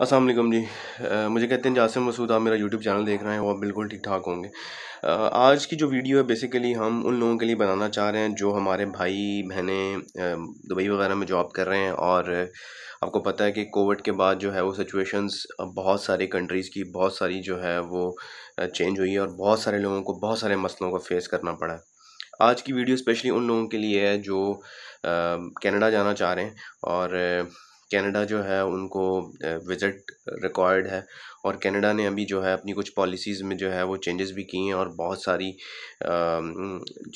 असलम जी आ, मुझे कहते हैं जासिम मसूद आप मेरा यूट्यूब चैनल देख रहे हैं आप बिल्कुल ठीक ठाक होंगे आ, आज की जो वीडियो है बेसिकली हम उन लोगों के लिए बनाना चाह रहे हैं जो हमारे भाई बहनें दुबई वगैरह में जॉब कर रहे हैं और आपको पता है कि कोविड के बाद जो है वो सिचुएशंस बहुत सारी कंट्रीज़ की बहुत सारी जो है वो चेंज हुई है और बहुत सारे लोगों को बहुत सारे मसलों को फेस करना पड़ा है आज की वीडियो स्पेशली उन लोगों के लिए है जो कनाडा जाना चाह रहे हैं और कनाडा जो है उनको विज़िट रिक्वायर्ड है और कनाडा ने अभी जो है अपनी कुछ पॉलिसीज़ में जो है वो चेंजेस भी किए हैं और बहुत सारी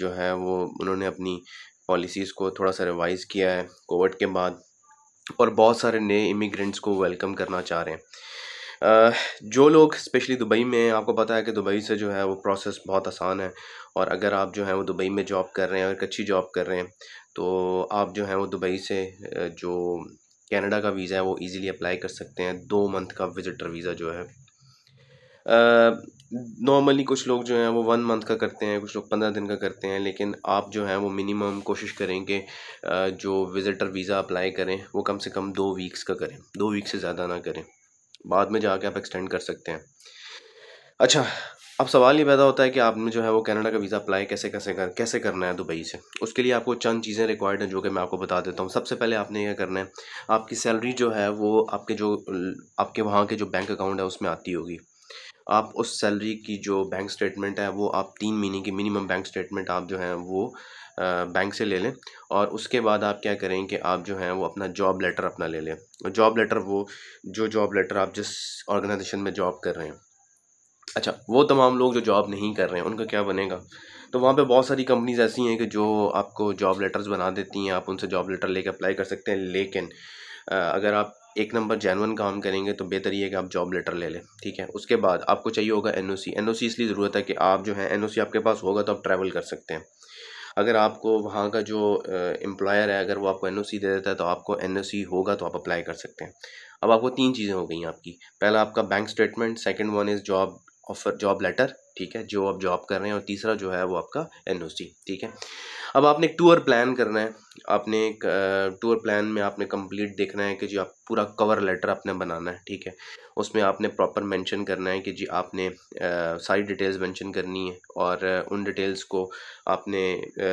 जो है वो उन्होंने अपनी पॉलिसीज़ को थोड़ा सा रिवाइज़ किया है कोविड के बाद और बहुत सारे नए इमिग्रेंट्स को वेलकम करना चाह रहे हैं जो लोग स्पेशली दुबई में आपको पता है कि दुबई से जो है वो प्रोसेस बहुत आसान है और अगर आप जो है वो दुबई में जॉब कर रहे हैं और एक अच्छी जॉब कर रहे हैं तो आप जो है वो दुबई से जो कनाडा का वीज़ा है वो इजीली अप्लाई कर सकते हैं दो मंथ का विजिटर वीज़ा जो है नॉर्मली कुछ लोग जो हैं वो वन मंथ का करते हैं कुछ लोग पंद्रह दिन का करते हैं लेकिन आप जो हैं वो मिनिमम कोशिश करें कि जो विज़िटर वीज़ा अप्लाई करें वो कम से कम दो वीक्स का करें दो वीक से ज़्यादा ना करें बाद में जाके आप एक्सटेंड कर सकते हैं अच्छा अब सवाल ये पैदा होता है कि आपने जो है वो कनाडा का वीज़ा अप्लाई कैसे कैसे कर कैसे करना है दुबई से उसके लिए आपको चंद चीज़ें रिक्वायर्ड हैं जो कि मैं आपको बता देता हूँ सबसे पहले आपने ये करना है आपकी सैलरी जो है वो आपके जो आपके वहाँ के जो बैंक अकाउंट है उसमें आती होगी आप उस सैलरी की जो बैंक स्टेटमेंट है वो आप तीन महीने की मिनिमम बैंक स्टेटमेंट आप जो है वो बैंक से ले लें और उसके बाद आप क्या करें कि आप जो हैं वो अपना जॉब लेटर अपना ले लें जॉब लेटर वो जो जॉब लेटर आप जिस ऑर्गेनाइजेशन में जॉब कर रहे हैं अच्छा वो तमाम लोग जो जॉब नहीं कर रहे हैं उनका क्या बनेगा तो वहाँ पे बहुत सारी कंपनीज़ ऐसी हैं कि जो आपको जॉब लेटर्स बना देती हैं आप उनसे जॉब लेटर लेकर अप्लाई कर सकते हैं लेकिन अगर आप एक नंबर जैनवन काम करेंगे तो बेहतर ये है कि आप जॉब लेटर ले लें ठीक है उसके बाद आपको चाहिए होगा N O C N O सी इसलिए ज़रूरत है कि आप जो है एन ओ सी आपके पास होगा तो आप ट्रैवल कर सकते हैं अगर आपको वहाँ का जो एम्प्लॉयर है अगर वो आपको एन ओ सी दे देता है तो आपको एन ओ सी होगा तो आप अप्लाई कर सकते हैं अब आपको तीन चीज़ें हो गई हैं आपकी पहला आपका bank statement second one is job offer job letter ठीक है जो आप जॉब कर रहे हैं और तीसरा जो है वो आपका एन ठीक है अब आपने एक टूर प्लान करना है आपने एक टूर प्लान में आपने कंप्लीट देखना है कि जी आप पूरा कवर लेटर आपने बनाना है ठीक है उसमें आपने प्रॉपर मेंशन करना है कि जी आपने आ, सारी डिटेल्स मेंशन करनी है और उन डिटेल्स को आपने आ,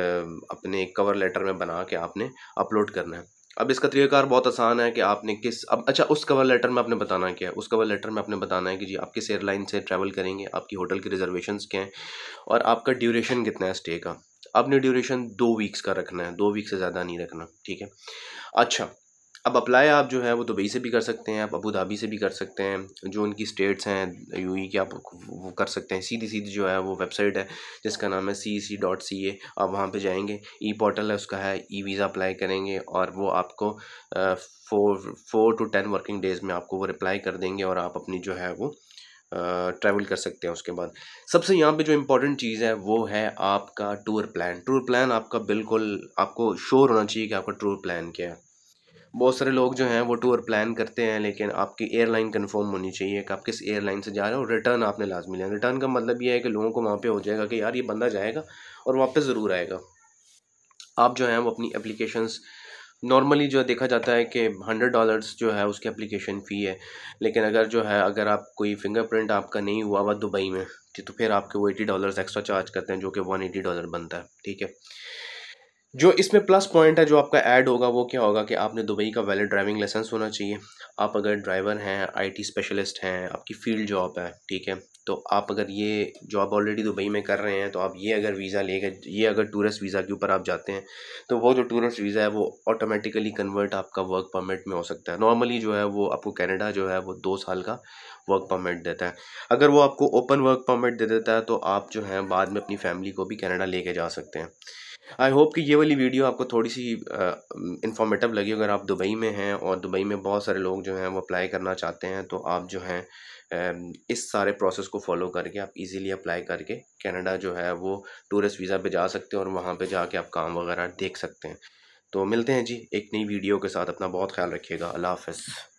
अपने कवर लेटर में बना के आपने अपलोड करना है अब इसका तरीकाकार बहुत आसान है कि आपने किस अब अच्छा उस कवर लेटर में आपने बताना क्या है उस कवर लेटर में आपने बताना है कि जी आप किस एयरलाइन से ट्रैवल करेंगे आपकी होटल की रिजर्वेशन क्या हैं और आपका ड्यूरेशन कितना है स्टे का आपने ड्यूरेशन दो वीक्स का रखना है दो वीक से ज़्यादा नहीं रखना ठीक है अच्छा अब अप्लाई आप जो है वो दुबई से भी कर सकते हैं आप अबू धाबी से भी कर सकते हैं जो उनकी स्टेट्स हैं यू ई e की आप वो कर सकते हैं सीधी सीधी जो है वो वेबसाइट है जिसका नाम है सी सी डॉट सी ए आप वहाँ पर जाएंगे ई पोर्टल है उसका है ई वीज़ा अप्लाई करेंगे और वो आपको four four to ten working days में आपको वो रिप्लाई कर देंगे और आप अपनी जो है वो ट्रैवल कर सकते हैं उसके बाद सबसे यहाँ पे जो इम्पोर्टेंट चीज़ है वो है आपका टूर प्लान टूर प्लान आपका बिल्कुल आपको श्योर होना चाहिए कि आपका टूर प्लान क्या है बहुत सारे लोग जो हैं वो टूर प्लान करते हैं लेकिन आपकी एयरलाइन कंफर्म होनी चाहिए कि आप किस एयरलाइन से जा रहे हो रिटर्न आपने लाजमी लेना रिटर्न का मतलब ये है कि लोगों को वहाँ पे हो जाएगा कि यार ये बंदा जाएगा और वापस ज़रूर आएगा आप जो हैं वो अपनी एप्लीकेशंस नॉर्मली जो देखा जाता है कि हंड्रेड डॉलर्स जो है उसकी एप्लीकेशन फ़ी है लेकिन अगर जो है अगर आप कोई फिंगरप्रिंट आपका नहीं हुआ हुआ दुबई में तो फिर आपके वो एटी डॉलर्स एक्स्ट्रा चार्ज करते हैं जो कि वन एटी डॉलर बनता है ठीक है जो इसमें प्लस पॉइंट है जो आपका ऐड होगा वो क्या होगा कि आपने दुबई का वैलिड ड्राइविंग लाइसेंस होना चाहिए आप अगर ड्राइवर हैं आईटी स्पेशलिस्ट हैं आपकी फील्ड जॉब है ठीक है तो आप अगर ये जॉब ऑलरेडी दुबई में कर रहे हैं तो आप ये अगर वीज़ा ले कर ये अगर टूरिस्ट वीज़ा के ऊपर आप जाते हैं तो वो जो टूरिस्ट वीज़ा है वो ऑटोमेटिकली कन्वर्ट आपका वर्क परमिट में हो सकता है नॉर्मली जो है वो आपको कैनेडा जो है वो दो साल का वर्क परमिट देता है अगर वो आपको ओपन वर्क परमिट दे देता है तो आप जो है बाद में अपनी फैमिली को भी कैनेडा ले जा सकते हैं आई होप कि ये वाली वीडियो आपको थोड़ी सी इंफॉर्मेटिव लगी अगर आप दुबई में हैं और दुबई में बहुत सारे लोग जो हैं वो अप्लाई करना चाहते हैं तो आप जो हैं इस सारे प्रोसेस को फॉलो करके आप इजीली अप्लाई करके कनाडा जो है वो टूरिस्ट वीज़ा पे जा सकते हैं और वहाँ पे जाके आप काम वगैरह देख सकते हैं तो मिलते हैं जी एक नई वीडियो के साथ अपना बहुत ख्याल रखिएगा अल्लाह हाफ